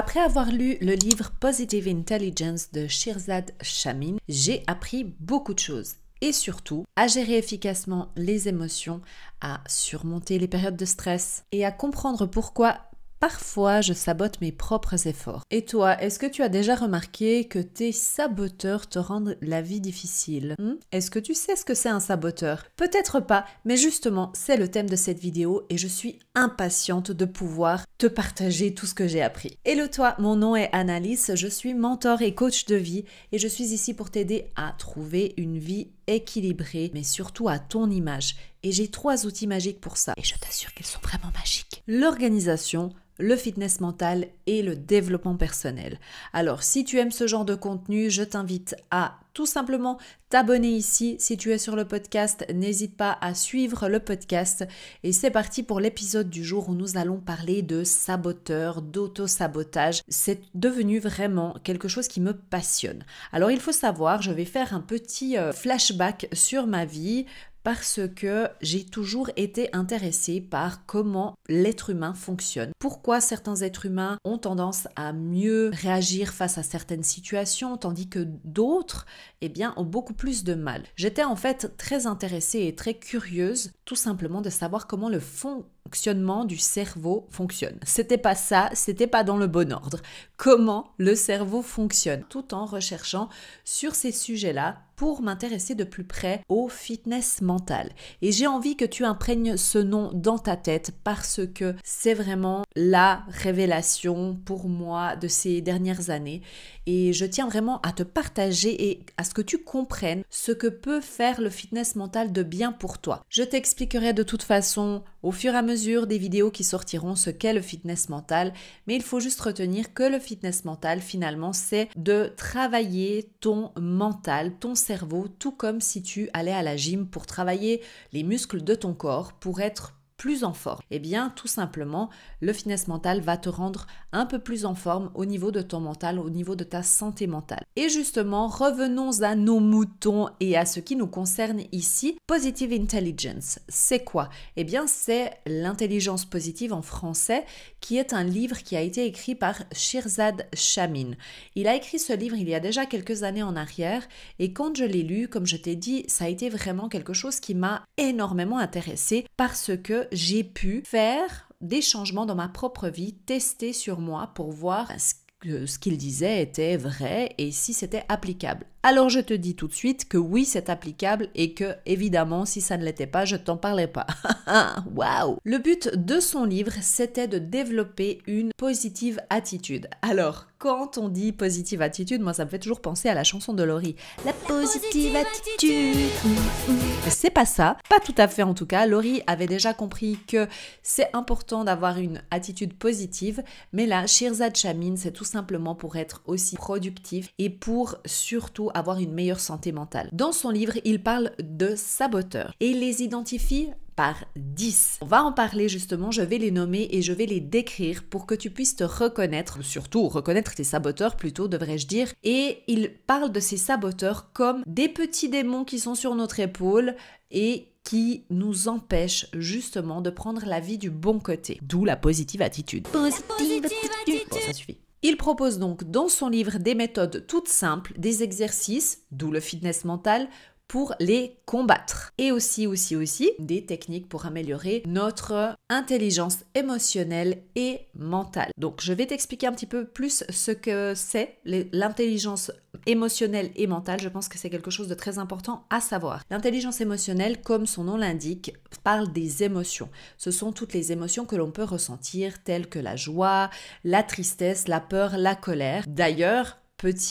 Après avoir lu le livre Positive Intelligence de Shirzad Shamin, j'ai appris beaucoup de choses et surtout à gérer efficacement les émotions, à surmonter les périodes de stress et à comprendre pourquoi Parfois, je sabote mes propres efforts. Et toi, est-ce que tu as déjà remarqué que tes saboteurs te rendent la vie difficile hmm? Est-ce que tu sais ce que c'est un saboteur Peut-être pas, mais justement, c'est le thème de cette vidéo et je suis impatiente de pouvoir te partager tout ce que j'ai appris. Hello toi, mon nom est Annalise, je suis mentor et coach de vie et je suis ici pour t'aider à trouver une vie équilibrée, mais surtout à ton image. Et j'ai trois outils magiques pour ça. Et je t'assure qu'ils sont vraiment magiques. L'organisation, le fitness mental et le développement personnel. Alors si tu aimes ce genre de contenu, je t'invite à tout simplement t'abonner ici. Si tu es sur le podcast, n'hésite pas à suivre le podcast. Et c'est parti pour l'épisode du jour où nous allons parler de saboteur, d'auto-sabotage. C'est devenu vraiment quelque chose qui me passionne. Alors il faut savoir, je vais faire un petit euh, flashback sur ma vie parce que j'ai toujours été intéressée par comment l'être humain fonctionne, pourquoi certains êtres humains ont tendance à mieux réagir face à certaines situations, tandis que d'autres, eh bien, ont beaucoup plus de mal. J'étais en fait très intéressée et très curieuse, tout simplement de savoir comment le fond du cerveau fonctionne. C'était pas ça, c'était pas dans le bon ordre. Comment le cerveau fonctionne tout en recherchant sur ces sujets-là pour m'intéresser de plus près au fitness mental. Et j'ai envie que tu imprègnes ce nom dans ta tête parce que c'est vraiment la révélation pour moi de ces dernières années. Et je tiens vraiment à te partager et à ce que tu comprennes ce que peut faire le fitness mental de bien pour toi. Je t'expliquerai de toute façon au fur et à mesure des vidéos qui sortiront ce qu'est le fitness mental, mais il faut juste retenir que le fitness mental, finalement, c'est de travailler ton mental, ton cerveau, tout comme si tu allais à la gym pour travailler les muscles de ton corps, pour être plus en forme Et eh bien, tout simplement, le fitness mental va te rendre un peu plus en forme au niveau de ton mental, au niveau de ta santé mentale. Et justement, revenons à nos moutons et à ce qui nous concerne ici. Positive Intelligence, c'est quoi Eh bien, c'est l'intelligence positive en français, qui est un livre qui a été écrit par Shirzad Shamin. Il a écrit ce livre il y a déjà quelques années en arrière, et quand je l'ai lu, comme je t'ai dit, ça a été vraiment quelque chose qui m'a énormément intéressé parce que j'ai pu faire des changements dans ma propre vie, testés sur moi pour voir ce que ce qu'il disait était vrai et si c'était applicable. Alors je te dis tout de suite que oui, c'est applicable et que évidemment, si ça ne l'était pas, je t'en parlais pas. Waouh Le but de son livre, c'était de développer une positive attitude. Alors, quand on dit positive attitude, moi ça me fait toujours penser à la chanson de Laurie. La, positive, attitude. Mm, mm, mm. C'est pas ça, pas tout à fait en tout cas. Laurie avait déjà compris que c'est important d'avoir une attitude positive, mais là, Shirzad Chamin, c'est tout simplement pour être aussi productif et pour surtout avoir une meilleure santé mentale. Dans son livre, il parle de saboteurs et il les identifie par 10. On va en parler justement, je vais les nommer et je vais les décrire pour que tu puisses te reconnaître, surtout reconnaître tes saboteurs plutôt devrais-je dire, et il parle de ces saboteurs comme des petits démons qui sont sur notre épaule et qui nous empêchent justement de prendre la vie du bon côté. D'où la positive attitude. Il propose donc dans son livre des méthodes toutes simples, des exercices, d'où le fitness mental, pour les combattre. Et aussi, aussi, aussi, des techniques pour améliorer notre intelligence émotionnelle et mentale. Donc, je vais t'expliquer un petit peu plus ce que c'est l'intelligence émotionnelle et mentale. Je pense que c'est quelque chose de très important à savoir. L'intelligence émotionnelle, comme son nom l'indique, parle des émotions. Ce sont toutes les émotions que l'on peut ressentir, telles que la joie, la tristesse, la peur, la colère. D'ailleurs,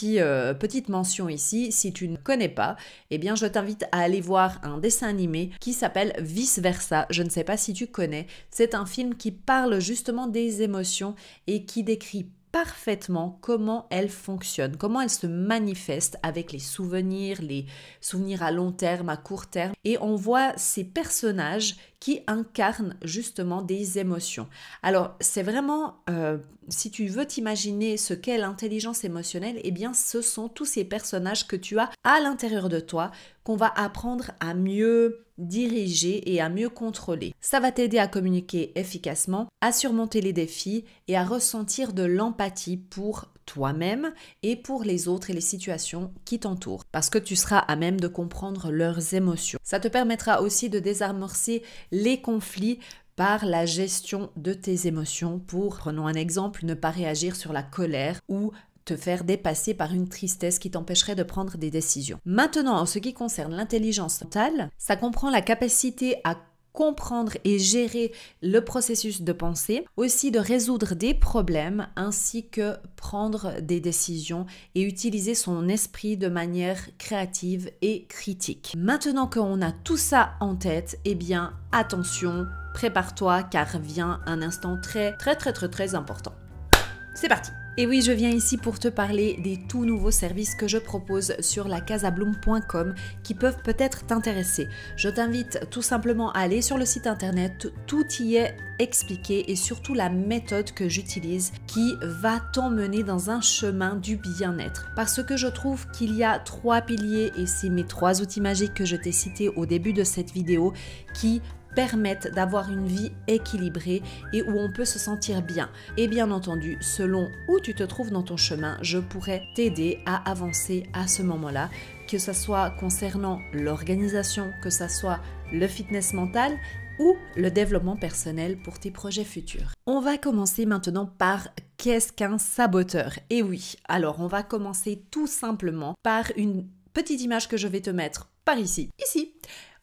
euh, petite mention ici, si tu ne connais pas, eh bien je t'invite à aller voir un dessin animé qui s'appelle Vice Versa. Je ne sais pas si tu connais. C'est un film qui parle justement des émotions et qui décrit parfaitement comment elle fonctionne, comment elle se manifeste avec les souvenirs, les souvenirs à long terme, à court terme. Et on voit ces personnages qui incarnent justement des émotions. Alors c'est vraiment, euh, si tu veux t'imaginer ce qu'est l'intelligence émotionnelle, eh bien ce sont tous ces personnages que tu as à l'intérieur de toi qu'on va apprendre à mieux diriger et à mieux contrôler. Ça va t'aider à communiquer efficacement, à surmonter les défis et à ressentir de l'empathie pour toi-même et pour les autres et les situations qui t'entourent, parce que tu seras à même de comprendre leurs émotions. Ça te permettra aussi de désamorcer les conflits par la gestion de tes émotions pour, prenons un exemple, ne pas réagir sur la colère ou te faire dépasser par une tristesse qui t'empêcherait de prendre des décisions. Maintenant, en ce qui concerne l'intelligence mentale, ça comprend la capacité à comprendre et gérer le processus de pensée, aussi de résoudre des problèmes ainsi que prendre des décisions et utiliser son esprit de manière créative et critique. Maintenant qu'on a tout ça en tête, eh bien attention, prépare-toi car vient un instant très très très très très important. C'est parti et oui, je viens ici pour te parler des tout nouveaux services que je propose sur la casabloom.com qui peuvent peut-être t'intéresser. Je t'invite tout simplement à aller sur le site internet, tout y est expliqué et surtout la méthode que j'utilise qui va t'emmener dans un chemin du bien-être. Parce que je trouve qu'il y a trois piliers et c'est mes trois outils magiques que je t'ai cités au début de cette vidéo qui permettent d'avoir une vie équilibrée et où on peut se sentir bien. Et bien entendu, selon où tu te trouves dans ton chemin, je pourrais t'aider à avancer à ce moment-là, que ce soit concernant l'organisation, que ce soit le fitness mental, ou le développement personnel pour tes projets futurs. On va commencer maintenant par qu'est-ce qu'un saboteur Et eh oui, alors on va commencer tout simplement par une petite image que je vais te mettre par ici, ici,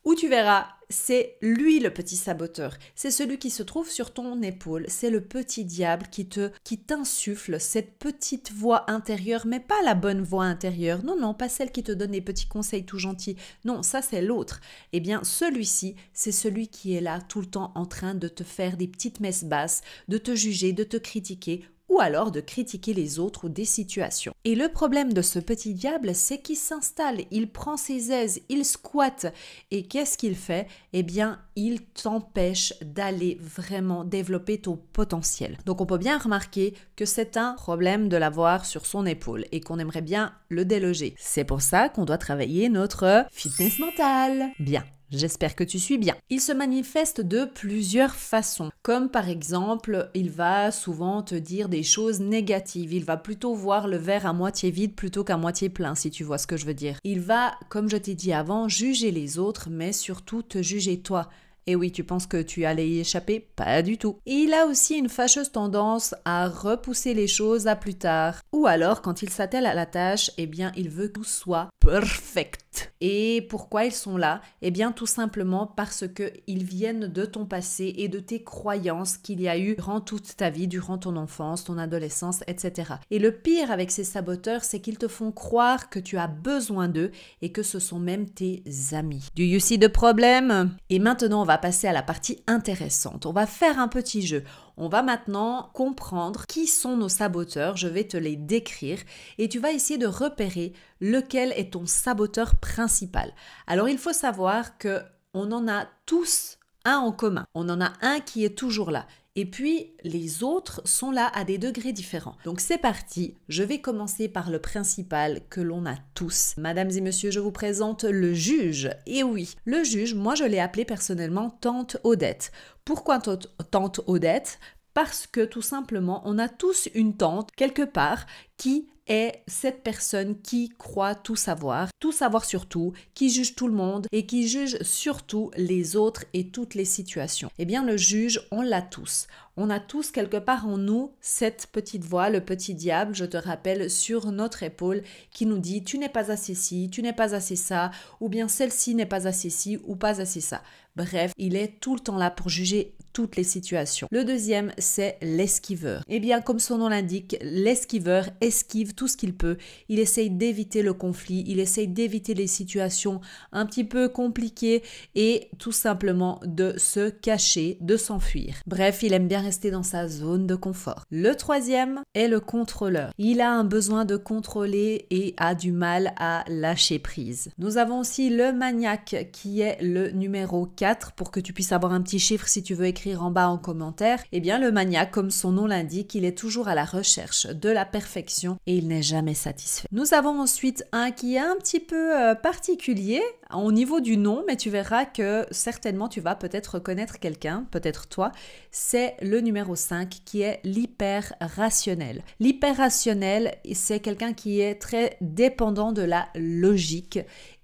où tu verras c'est lui le petit saboteur. C'est celui qui se trouve sur ton épaule. C'est le petit diable qui te, qui t'insuffle cette petite voix intérieure, mais pas la bonne voix intérieure. Non, non, pas celle qui te donne des petits conseils tout gentils. Non, ça c'est l'autre. Eh bien, celui-ci, c'est celui qui est là tout le temps en train de te faire des petites messes basses, de te juger, de te critiquer ou alors de critiquer les autres ou des situations. Et le problème de ce petit diable, c'est qu'il s'installe, il prend ses aises, il squatte. Et qu'est-ce qu'il fait Eh bien, il t'empêche d'aller vraiment développer ton potentiel. Donc on peut bien remarquer que c'est un problème de l'avoir sur son épaule et qu'on aimerait bien le déloger. C'est pour ça qu'on doit travailler notre fitness mental. Bien. J'espère que tu suis bien. Il se manifeste de plusieurs façons, comme par exemple, il va souvent te dire des choses négatives, il va plutôt voir le verre à moitié vide plutôt qu'à moitié plein, si tu vois ce que je veux dire. Il va, comme je t'ai dit avant, juger les autres, mais surtout te juger toi. Et oui, tu penses que tu allais y échapper Pas du tout. il a aussi une fâcheuse tendance à repousser les choses à plus tard. Ou alors, quand il s'attelle à la tâche, eh bien, il veut que tout soit perfect. Et pourquoi ils sont là Eh bien tout simplement parce qu'ils viennent de ton passé et de tes croyances qu'il y a eu durant toute ta vie, durant ton enfance, ton adolescence, etc. Et le pire avec ces saboteurs, c'est qu'ils te font croire que tu as besoin d'eux et que ce sont même tes amis. Du you see de problème Et maintenant on va passer à la partie intéressante. On va faire un petit jeu. On va maintenant comprendre qui sont nos saboteurs, je vais te les décrire et tu vas essayer de repérer lequel est ton saboteur principal. Alors il faut savoir que on en a tous un en commun. On en a un qui est toujours là. Et puis, les autres sont là à des degrés différents. Donc c'est parti, je vais commencer par le principal que l'on a tous. Mesdames et messieurs, je vous présente le juge. Et oui, le juge, moi je l'ai appelé personnellement tante Odette. Pourquoi tante Odette parce que tout simplement, on a tous une tante quelque part qui est cette personne qui croit tout savoir, tout savoir sur tout, qui juge tout le monde et qui juge surtout les autres et toutes les situations. Eh bien, le juge, on l'a tous. On a tous quelque part en nous cette petite voix, le petit diable, je te rappelle, sur notre épaule qui nous dit tu n'es pas assez ci, tu n'es pas assez ça, ou bien celle-ci n'est pas assez ci ou pas assez ça. Bref, il est tout le temps là pour juger toutes les situations. Le deuxième, c'est l'esquiveur. Eh bien, comme son nom l'indique, l'esquiveur esquive tout ce qu'il peut. Il essaye d'éviter le conflit, il essaye d'éviter les situations un petit peu compliquées et tout simplement de se cacher, de s'enfuir. Bref, il aime bien rester dans sa zone de confort. Le troisième est le contrôleur. Il a un besoin de contrôler et a du mal à lâcher prise. Nous avons aussi le maniaque qui est le numéro 4 pour que tu puisses avoir un petit chiffre si tu veux écrire en bas en commentaire, eh bien le maniaque, comme son nom l'indique, il est toujours à la recherche de la perfection et il n'est jamais satisfait. Nous avons ensuite un qui est un petit peu euh, particulier au niveau du nom, mais tu verras que certainement tu vas peut-être reconnaître quelqu'un, peut-être toi, c'est le numéro 5 qui est l'hyper-rationnel. L'hyper-rationnel, c'est quelqu'un qui est très dépendant de la logique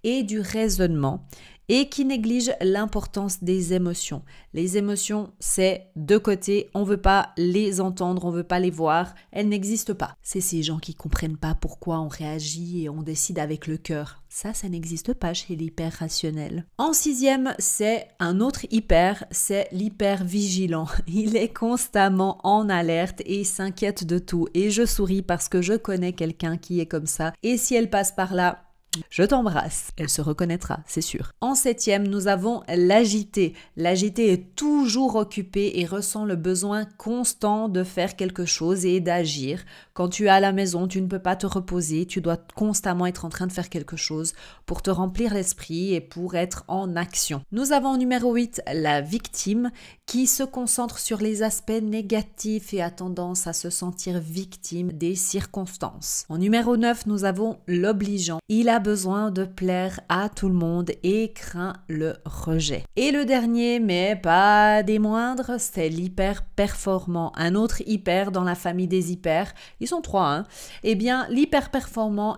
et du raisonnement et qui néglige l'importance des émotions. Les émotions, c'est de côté, on ne veut pas les entendre, on ne veut pas les voir, elles n'existent pas. C'est ces gens qui comprennent pas pourquoi on réagit et on décide avec le cœur. Ça, ça n'existe pas chez l'hyper rationnel. En sixième, c'est un autre hyper, c'est l'hypervigilant. Il est constamment en alerte et s'inquiète de tout. Et je souris parce que je connais quelqu'un qui est comme ça. Et si elle passe par là, je t'embrasse. Elle se reconnaîtra, c'est sûr. En septième, nous avons l'agité. L'agité est toujours occupé et ressent le besoin constant de faire quelque chose et d'agir. Quand tu es à la maison, tu ne peux pas te reposer, tu dois constamment être en train de faire quelque chose pour te remplir l'esprit et pour être en action. Nous avons en numéro huit, la victime qui se concentre sur les aspects négatifs et a tendance à se sentir victime des circonstances. En numéro 9, nous avons l'obligeant. Il a besoin de plaire à tout le monde et craint le rejet. Et le dernier, mais pas des moindres, c'est l'hyper performant. Un autre hyper dans la famille des hyper, ils sont trois, hein. Eh bien, l'hyper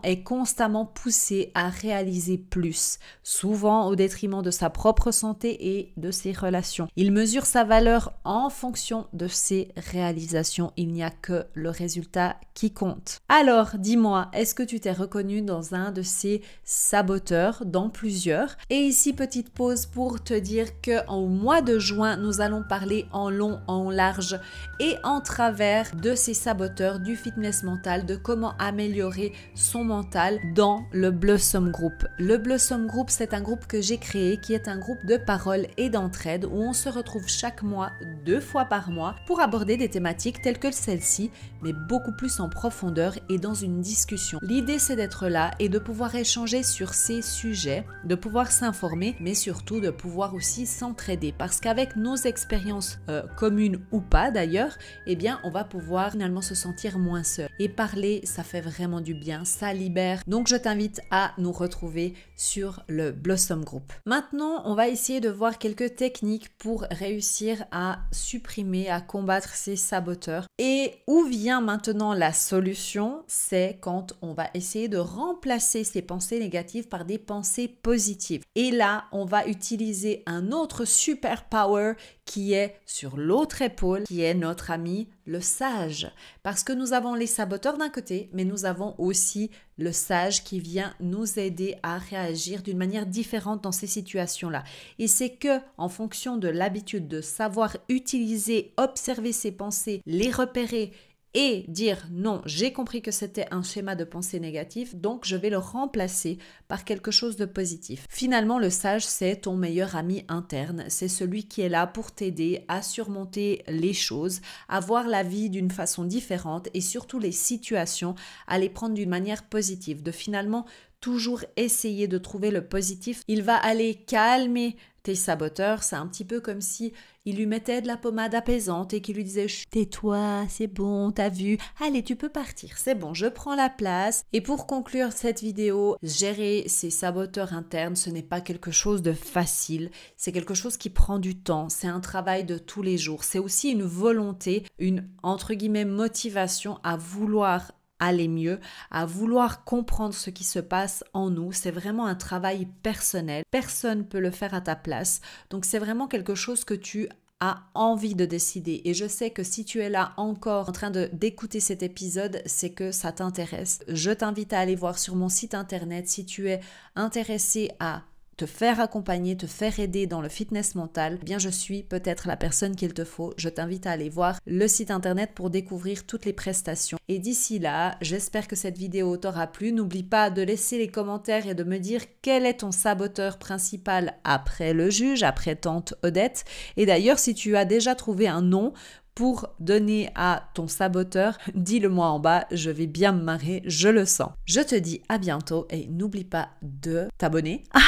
est constamment poussé à réaliser plus, souvent au détriment de sa propre santé et de ses relations. Il mesure sa valeur en fonction de ses réalisations. Il n'y a que le résultat qui compte. Alors, dis-moi, est-ce que tu t'es reconnu dans un de ces saboteurs dans plusieurs. Et ici, petite pause pour te dire que en mois de juin, nous allons parler en long, en large et en travers de ces saboteurs du fitness mental, de comment améliorer son mental dans le Blossom Group. Le Blossom Group, c'est un groupe que j'ai créé qui est un groupe de parole et d'entraide où on se retrouve chaque mois, deux fois par mois, pour aborder des thématiques telles que celle-ci, mais beaucoup plus en profondeur et dans une discussion. L'idée, c'est d'être là et de pouvoir échanger sur ces sujets, de pouvoir s'informer, mais surtout de pouvoir aussi s'entraider. Parce qu'avec nos expériences euh, communes ou pas d'ailleurs, eh bien, on va pouvoir finalement se sentir moins seul. Et parler, ça fait vraiment du bien, ça libère. Donc, je t'invite à nous retrouver sur le Blossom Group. Maintenant, on va essayer de voir quelques techniques pour réussir à supprimer, à combattre ces saboteurs. Et où vient maintenant la solution C'est quand on va essayer de remplacer ces pensées négatives par des pensées positives. Et là, on va utiliser un autre super power qui est sur l'autre épaule, qui est notre ami le sage. Parce que nous avons les saboteurs d'un côté, mais nous avons aussi le sage qui vient nous aider à réagir d'une manière différente dans ces situations-là. Et c'est que, en fonction de l'habitude de savoir utiliser, observer ses pensées, les repérer et dire non, j'ai compris que c'était un schéma de pensée négatif, donc je vais le remplacer par quelque chose de positif. Finalement, le sage, c'est ton meilleur ami interne, c'est celui qui est là pour t'aider à surmonter les choses, à voir la vie d'une façon différente et surtout les situations, à les prendre d'une manière positive, de finalement toujours essayer de trouver le positif. Il va aller calmer tes saboteurs, c'est un petit peu comme si il lui mettait de la pommade apaisante et qu'il lui disait Tais-toi, c'est bon, t'as vu, allez, tu peux partir, c'est bon, je prends la place. Et pour conclure cette vidéo, gérer ses saboteurs internes, ce n'est pas quelque chose de facile, c'est quelque chose qui prend du temps, c'est un travail de tous les jours, c'est aussi une volonté, une entre guillemets motivation à vouloir aller mieux, à vouloir comprendre ce qui se passe en nous. C'est vraiment un travail personnel. Personne peut le faire à ta place. Donc c'est vraiment quelque chose que tu as envie de décider. Et je sais que si tu es là encore en train d'écouter cet épisode, c'est que ça t'intéresse. Je t'invite à aller voir sur mon site internet si tu es intéressé à te faire accompagner, te faire aider dans le fitness mental, eh bien je suis peut-être la personne qu'il te faut. Je t'invite à aller voir le site internet pour découvrir toutes les prestations. Et d'ici là, j'espère que cette vidéo t'aura plu. N'oublie pas de laisser les commentaires et de me dire quel est ton saboteur principal après le juge, après tante Odette. Et d'ailleurs, si tu as déjà trouvé un nom pour donner à ton saboteur, dis-le-moi en bas, je vais bien me marrer, je le sens. Je te dis à bientôt et n'oublie pas de t'abonner.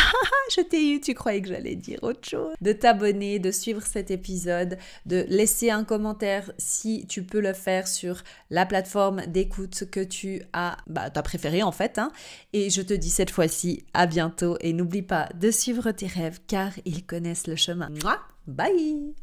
Ah, je t'ai eu, tu croyais que j'allais dire autre chose. De t'abonner, de suivre cet épisode, de laisser un commentaire si tu peux le faire sur la plateforme d'écoute que tu as, bah, ta préférée en fait. Hein. Et je te dis cette fois-ci à bientôt et n'oublie pas de suivre tes rêves car ils connaissent le chemin. Moi, bye